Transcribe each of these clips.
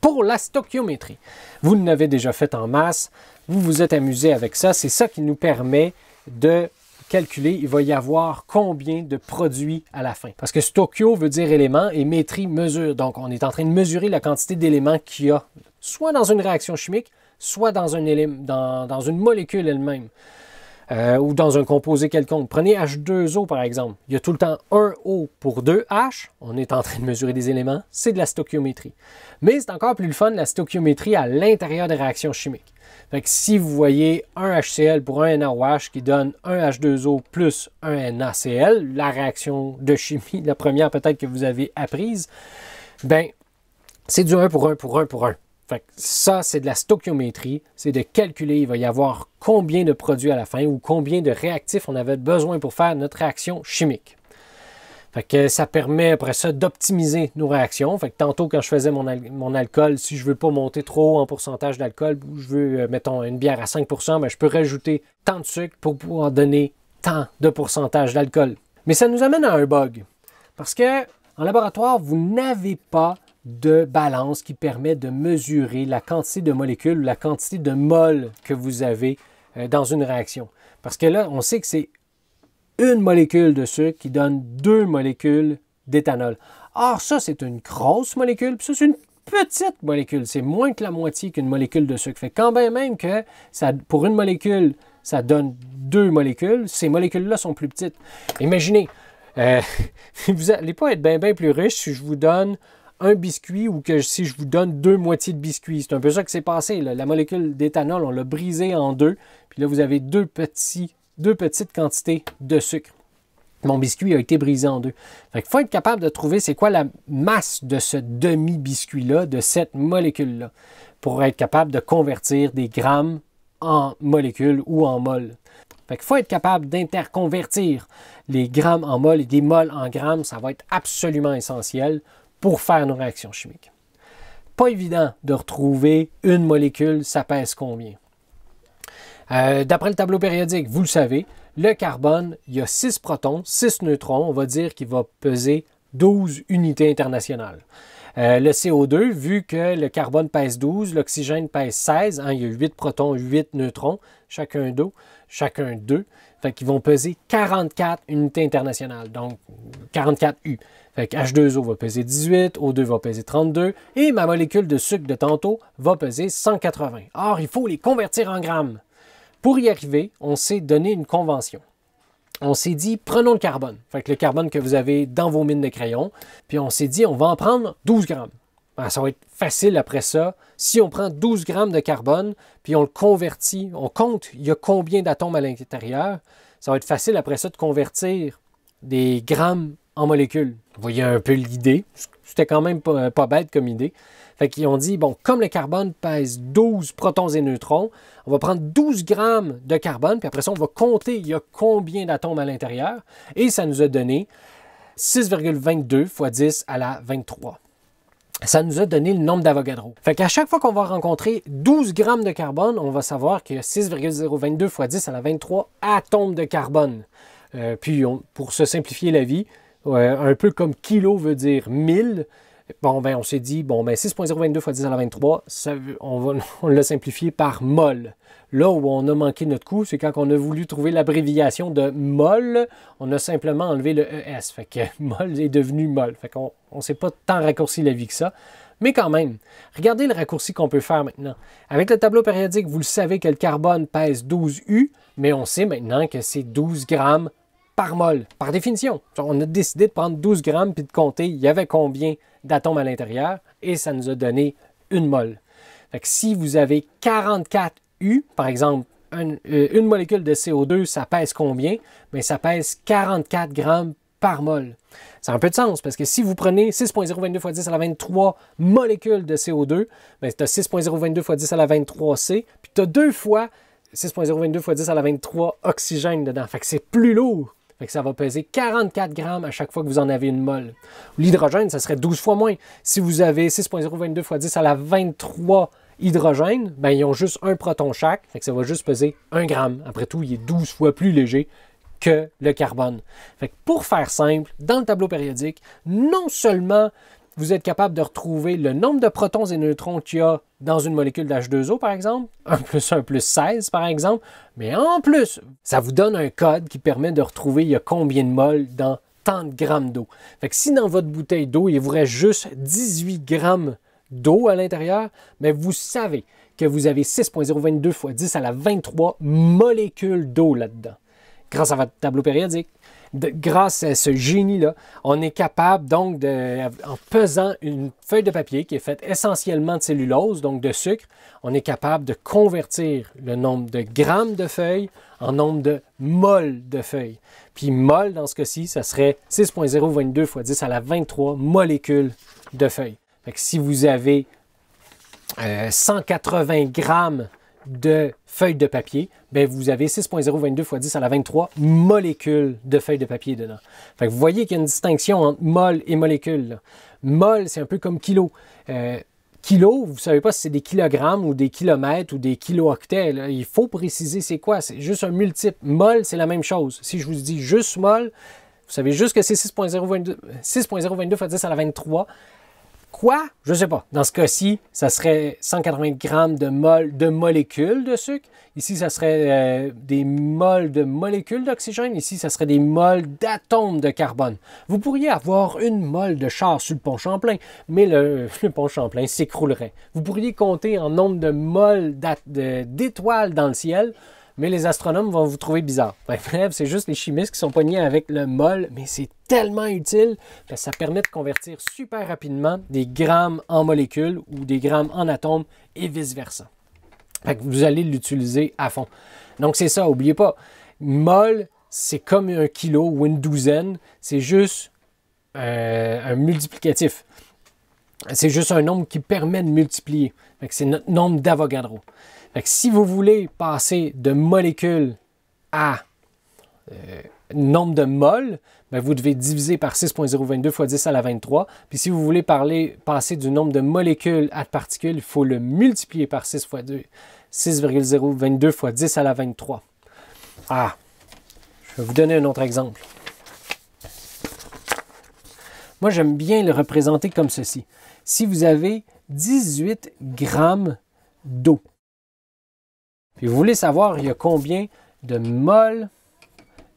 pour la stoichiométrie, Vous l'avez déjà fait en masse, vous vous êtes amusé avec ça, c'est ça qui nous permet de calculer, il va y avoir combien de produits à la fin. Parce que stochio veut dire élément et métrie mesure. Donc, on est en train de mesurer la quantité d'éléments qu'il y a, soit dans une réaction chimique, soit dans une molécule elle-même. Euh, ou dans un composé quelconque. Prenez H2O par exemple. Il y a tout le temps un O pour 2 H. On est en train de mesurer des éléments. C'est de la stoichiométrie. Mais c'est encore plus le fun la stoichiométrie à l'intérieur des réactions chimiques. Fait que si vous voyez un HCl pour un NaOH qui donne un H2O plus un NaCl, la réaction de chimie, la première peut-être que vous avez apprise, ben c'est du 1 pour 1 pour 1 pour 1 ça, c'est de la stoichiométrie, c'est de calculer, il va y avoir combien de produits à la fin ou combien de réactifs on avait besoin pour faire notre réaction chimique. Fait ça permet après ça d'optimiser nos réactions. Fait tantôt, quand je faisais mon, alcool, si je ne veux pas monter trop en pourcentage d'alcool, je veux, euh, mettons, une bière à 5%, ben, je peux rajouter tant de sucre pour pouvoir donner tant de pourcentage d'alcool. Mais ça nous amène à un bug. Parce que en laboratoire, vous n'avez pas de balance qui permet de mesurer la quantité de molécules ou la quantité de moles que vous avez euh, dans une réaction. Parce que là, on sait que c'est une molécule de sucre qui donne deux molécules d'éthanol. Or, ça, c'est une grosse molécule, puis ça, c'est une petite molécule. C'est moins que la moitié qu'une molécule de sucre. Fait quand bien même que ça, pour une molécule, ça donne deux molécules, ces molécules-là sont plus petites. Imaginez, euh, vous n'allez pas être bien bien plus riche si je vous donne un biscuit ou que si je vous donne deux moitiés de biscuit. C'est un peu ça qui s'est passé. La molécule d'éthanol, on l'a brisée en deux. Puis là, vous avez deux, petits, deux petites quantités de sucre. Mon biscuit a été brisé en deux. il faut être capable de trouver c'est quoi la masse de ce demi-biscuit-là, de cette molécule-là, pour être capable de convertir des grammes en molécules ou en moles. Fait il faut être capable d'interconvertir les grammes en moles et des moles en grammes. Ça va être absolument essentiel pour faire nos réactions chimiques. Pas évident de retrouver une molécule, ça pèse combien. Euh, d'après le tableau périodique, vous le savez, le carbone, il y a 6 protons, 6 neutrons, on va dire qu'il va peser 12 unités internationales. Euh, le CO2, vu que le carbone pèse 12, l'oxygène pèse 16, hein, il y a 8 protons, 8 neutrons, chacun d'eau, chacun deux, fait qu'ils vont peser 44 unités internationales, donc 44 U. Fait que H2O va peser 18, O2 va peser 32 et ma molécule de sucre de tantôt va peser 180. Or, il faut les convertir en grammes. Pour y arriver, on s'est donné une convention. On s'est dit, prenons le carbone, fait le carbone que vous avez dans vos mines de crayons, puis on s'est dit, on va en prendre 12 grammes. Ah, ça va être facile après ça. Si on prend 12 grammes de carbone, puis on le convertit, on compte il y a combien d'atomes à l'intérieur, ça va être facile après ça de convertir des grammes en molécules. Vous voyez un peu l'idée. C'était quand même pas, bête comme idée. Fait qu'ils ont dit, bon, comme le carbone pèse 12 protons et neutrons, on va prendre 12 grammes de carbone, puis après ça, on va compter il y a combien d'atomes à l'intérieur. Et ça nous a donné 6,22 x 10 à la 23 ça nous a donné le nombre d'Avogadro. Fait qu'à chaque fois qu'on va rencontrer 12 grammes de carbone, on va savoir qu'il y a 6,022 x 10 à la 23 atomes de carbone. Euh, puis, pour se simplifier la vie, un peu comme kilo veut dire 1000, bon, ben, on s'est dit, bon, ben, 6.022 fois 10 à la 23, ça, on, va, on l'a simplifié par mol. Là où on a manqué notre coup, c'est quand on a voulu trouver l'abréviation de mol, on a simplement enlevé le ES. Fait que mol est devenu mol. Fait qu'on ne s'est pas tant raccourci la vie que ça. Mais quand même, regardez le raccourci qu'on peut faire maintenant. Avec le tableau périodique, vous le savez que le carbone pèse 12U, mais on sait maintenant que c'est 12 grammes par mol, par définition. On a décidé de prendre 12 grammes puis de compter il y avait combien d'atomes à l'intérieur et ça nous a donné une molle. Fait si vous avez 44 U, par exemple, euh, une, molécule de CO2, ça pèse combien? Mais ben, ça pèse 44 grammes par mol. Ça a un peu de sens parce que si vous prenez 6.022 fois 10 à la 23 molécules de CO2, tu as 6.022 fois 10 à la 23C, puis tu as deux fois 6.022 fois 10 à la 23 oxygène dedans. Fait que c'est plus lourd que ça va peser 44 grammes à chaque fois que vous en avez une molle. L'hydrogène, ça serait 12 fois moins. Si vous avez 6.022 x 10 à la 23 hydrogène, ben, ils ont juste un proton chaque. Fait que ça va juste peser 1 gramme. Après tout, il est 12 fois plus léger que le carbone. Fait pour faire simple, dans le tableau périodique, non seulement vous êtes capable de retrouver le nombre de protons et neutrons qu'il y a dans une molécule d'H2O, par exemple, 1 plus 1 plus 16, par exemple, mais en plus, ça vous donne un code qui permet de retrouver il y a combien de moles dans tant de grammes d'eau. Fait que si dans votre bouteille d'eau, il vous reste juste 18 grammes d'eau à l'intérieur, mais vous savez que vous avez 6.022 fois 10 à la 23 molécules d'eau là-dedans, grâce à votre tableau périodique grâce à ce génie-là, on est capable donc, de, en pesant une feuille de papier qui est faite essentiellement de cellulose, donc de sucre, on est capable de convertir le nombre de grammes de feuilles en nombre de moles de feuilles. Puis mol, dans ce cas-ci, ça serait 6.022 fois 10 à la 23 molécules de feuilles. Fait si vous avez 180 euh, grammes de feuilles de papier, ben, vous avez 6.022 x 10 à la 23 molécules de feuilles de papier dedans. vous voyez qu'il y a une distinction entre mol et molécule. Mol, c'est un peu comme kilo. Euh, kilo, vous ne savez pas si c'est des kilogrammes ou des kilomètres ou des kilooctets. Il faut préciser c'est quoi. C'est juste un multiple. Mol, c'est la même chose. Si je vous dis juste mol, vous savez juste que c'est 6.022 x 10 à la 23 quoi? Je ne sais pas. Dans ce cas-ci, ça serait 180 grammes de, mol, de molécules de sucre. Ici, ça serait euh, des moles de molécules d'oxygène. Ici, ça serait des moles d'atomes de carbone. Vous pourriez avoir une molle de char sur le pont Champlain, mais le, le pont Champlain s'écroulerait. Vous pourriez compter en nombre de moles d'étoiles dans le ciel, mais les astronomes vont vous trouver bizarre. Bref, c'est juste les chimistes qui sont pognés avec le mol, mais c'est tellement utile que ça permet de convertir super rapidement des grammes en molécules ou des grammes en atomes et vice-versa. vous allez l'utiliser à fond. Donc c'est ça, n'oubliez pas, mol, c'est comme un kilo ou une douzaine, c'est juste euh, un multiplicatif. C'est juste un nombre qui permet de multiplier. C'est notre nombre d'Avogadro si vous voulez passer de molécules à euh, nombre de moles, ben, vous devez diviser par 6.022 fois 10 à la 23. Puis si vous voulez parler, passer du nombre de molécules à de particules, il faut le multiplier par 6 fois 2, 6,022 fois 10 à la 23. Ah, je vais vous donner un autre exemple. Moi, j'aime bien le représenter comme ceci. Si vous avez 18 grammes d'eau, puis vous voulez savoir, il y a combien de moles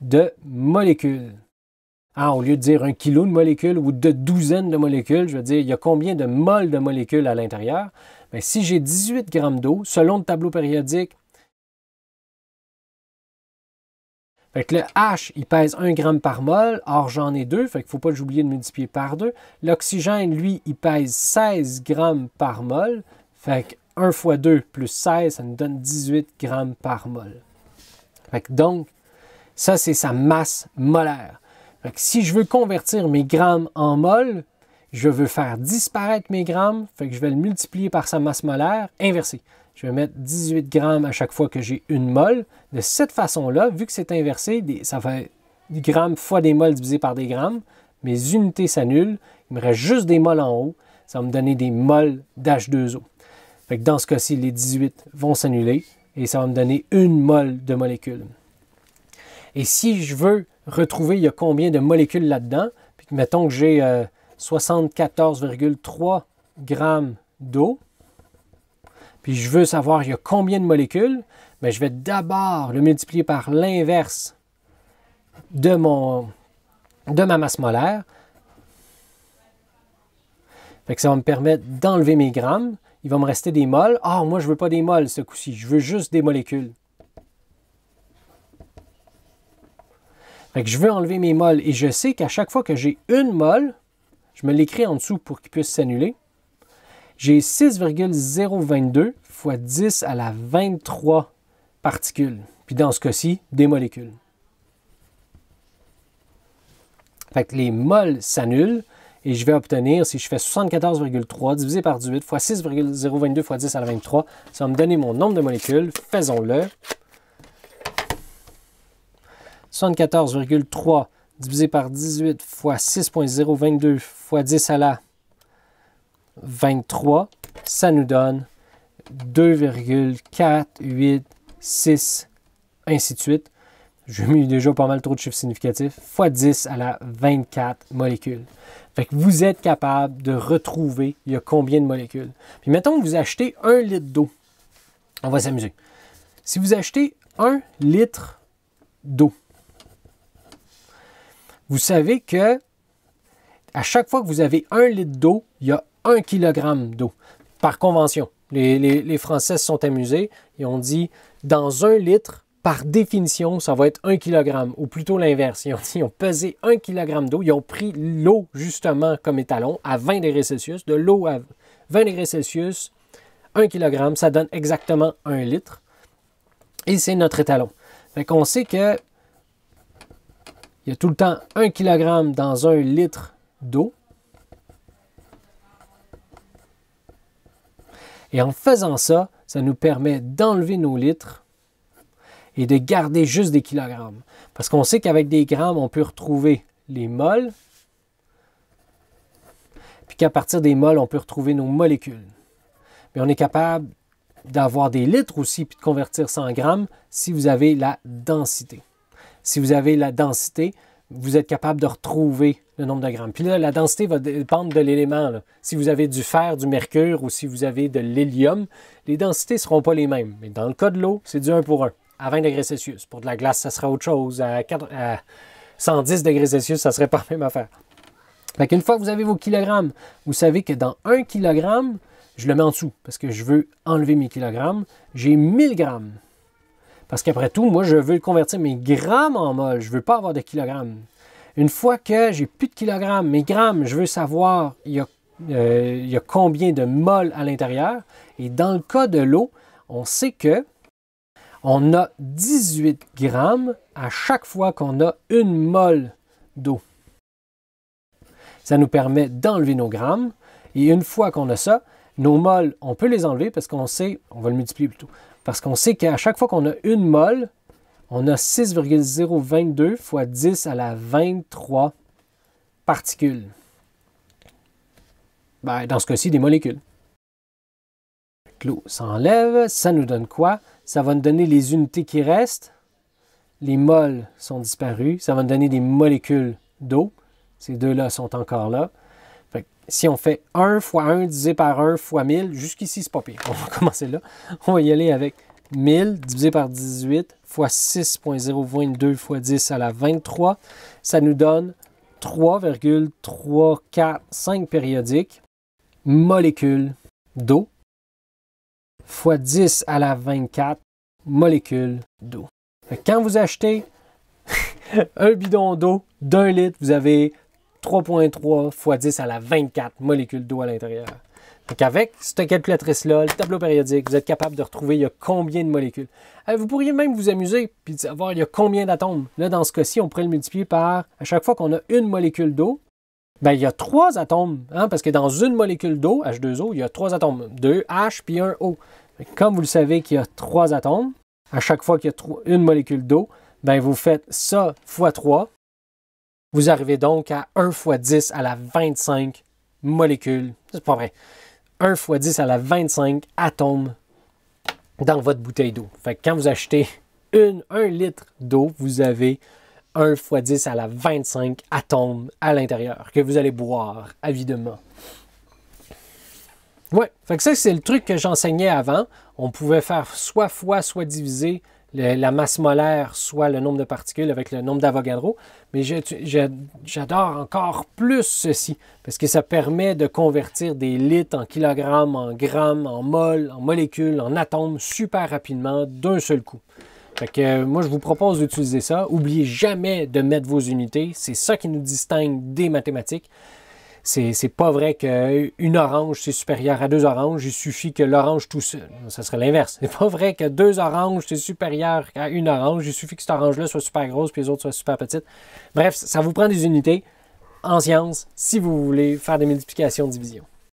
de molécules. Ah, au lieu de dire un kilo de molécules ou de douzaines de molécules, je veux dire, il y a combien de moles de molécules à l'intérieur? Ben, si j'ai 18 grammes d'eau, selon le tableau périodique, le H, il pèse 1 gramme par mol, or j'en ai 2, fait qu'il ne faut pas oublier de multiplier par 2. L'oxygène, lui, il pèse 16 grammes par mol, fait que 1 fois 2 plus 16, ça nous donne 18 grammes par mol. donc, ça, c'est sa masse molaire. si je veux convertir mes grammes en mol, je veux faire disparaître mes grammes, fait que je vais le multiplier par sa masse molaire, inversée. Je vais mettre 18 grammes à chaque fois que j'ai une molle. De cette façon-là, vu que c'est inversé, ça fait des grammes fois des moles divisé par des grammes. Mes unités s'annulent. Il me reste juste des moles en haut. Ça va me donner des moles d'H2O dans ce cas-ci, les 18 vont s'annuler et ça va me donner une molle de molécules Et si je veux retrouver il y a combien de molécules là-dedans, puis mettons que j'ai 74,3 euh, grammes d'eau, puis je veux savoir il y a combien de molécules, mais ben, je vais d'abord le multiplier par l'inverse de, de ma masse molaire. ça va me permettre d'enlever mes grammes il va me rester des molles. Ah, moi, je ne veux pas des molles, ce coup-ci, je veux juste des molécules. je veux enlever mes molles. et je sais qu'à chaque fois que j'ai une mole, je me l'écris en dessous pour qu'il puisse s'annuler. J'ai 6,022 fois 10 à la 23 particules. Puis dans ce cas-ci, des molécules. Fait les molles s'annulent et je vais obtenir, si je fais 74,3 divisé par 18 fois 6,022 fois 10 à la 23, ça va me donner mon nombre de molécules. Faisons-le. 74,3 divisé par 18 fois 6,022 fois 10 à la 23, ça nous donne 2,486, ainsi de suite. J'ai mis déjà pas mal trop de chiffres significatifs, fois 10 à la 24 molécules. Fait que vous êtes capable de retrouver il y a combien de molécules. Puis mettons que vous achetez un litre d'eau. On va s'amuser. Si vous achetez un litre d'eau, vous savez que à chaque fois que vous avez un litre d'eau, il y a un kilogramme d'eau. Par convention, les, les Français se sont amusés et ont dit dans un litre, par définition, ça va être 1 kg, ou plutôt l'inverse. Ils, ont, pesé 1 kg d'eau, ils ont pris l'eau justement comme étalon à 20 degrés Celsius, de l'eau à 20 degrés Celsius, 1 kg, ça donne exactement 1 litre. Et c'est notre étalon. Fait qu'on sait que il y a tout le temps 1 kg dans 1 litre d'eau. Et en faisant ça, ça nous permet d'enlever nos litres et de garder juste des kilogrammes. Parce qu'on sait qu'avec des grammes, on peut retrouver les molles. puis qu'à partir des molles, on peut retrouver nos molécules. Mais on est capable d'avoir des litres aussi, puis de convertir ça en grammes si vous avez la densité. Si vous avez la densité, vous êtes capable de retrouver le nombre de grammes. Puis là, la densité va dépendre de l'élément. Si vous avez du fer, du mercure ou si vous avez de l'hélium, les densités ne seront pas les mêmes. Mais dans le cas de l'eau, c'est du 1 pour 1 à 20 degrés Celsius. Pour de la glace, ça serait autre chose. À, 110 degrés Celsius, ça serait pas la même affaire. Une fois que vous avez vos kilogrammes, vous savez que dans 1 kg, je le mets en dessous parce que je veux enlever mes kilogrammes. J'ai 1000 grammes. Parce qu'après tout, moi, je veux convertir mes grammes en mol. Je ne veux pas avoir de kilogrammes. Une fois que j'ai plus de kilogrammes, mes grammes, je veux savoir il y euh, il y a combien de mol à l'intérieur. Et dans le cas de l'eau, on sait que on a 18 grammes à chaque fois qu'on a une molle d'eau. Ça nous permet d'enlever nos grammes. Et une fois qu'on a ça, nos molles, on peut les enlever parce qu'on sait, on va le multiplier plutôt, parce qu'on sait qu'à chaque fois qu'on a une molle, on a 6,022 fois 10 à la 23 particules. Ben, dans ce cas-ci, des molécules. L'eau s'enlève, ça nous donne quoi? ça va nous donner les unités qui restent. Les molles sont disparues. Ça va nous donner des molécules d'eau. Ces deux-là sont encore là. Fait si on fait 1 fois 1 divisé par 1 fois 1000, jusqu'ici, c'est pas pire. On va commencer là. On va y aller avec 1000 divisé par 18 fois 6.022 fois 10 à la 23. Ça nous donne 3,345 périodiques molécules d'eau fois 10 à la 24 molécules d'eau. Quand vous achetez un bidon d'eau d'un litre, vous avez 3.3 fois 10 à la 24 molécules d'eau à l'intérieur. Donc avec cette calculatrice-là, le tableau périodique, vous êtes capable de retrouver il y a combien de molécules. vous pourriez même vous amuser et savoir il y a combien d'atomes. Là, dans ce cas-ci, on pourrait le multiplier par, à chaque fois qu'on a une molécule d'eau, ben, il y a trois atomes, hein, parce que dans une molécule d'eau, H2O, il y a trois atomes, deux H puis un O. Comme vous le savez qu'il y a trois atomes, à chaque fois qu'il y a une molécule d'eau, ben, vous faites ça fois 3. Vous arrivez donc à 1 x 10 à la 25 molécules. C'est pas vrai. 1 x 10 à la 25 atomes dans votre bouteille d'eau. Fait quand vous achetez une, 1 litre d'eau, vous avez 1 x 10 à la 25 atomes à l'intérieur que vous allez boire avidement. Oui, ça, c'est le truc que j'enseignais avant. On pouvait faire soit fois, soit diviser la masse molaire, soit le nombre de particules avec le nombre d'Avogadro. Mais j'adore encore plus ceci, parce que ça permet de convertir des litres en kilogrammes, en grammes, en moles, en molécules, en atomes, super rapidement, d'un seul coup. Fait que euh, moi, je vous propose d'utiliser ça. Oubliez jamais de mettre vos unités. C'est ça qui nous distingue des mathématiques c'est pas vrai qu'une orange, c'est supérieur à deux oranges. Il suffit que l'orange tout seul. Ça serait l'inverse. C'est pas vrai que deux oranges, c'est supérieur à une orange. Il suffit que cette orange-là soit super grosse puis les autres soient super petites. Bref, ça vous prend des unités en science, si vous voulez faire des multiplications-divisions.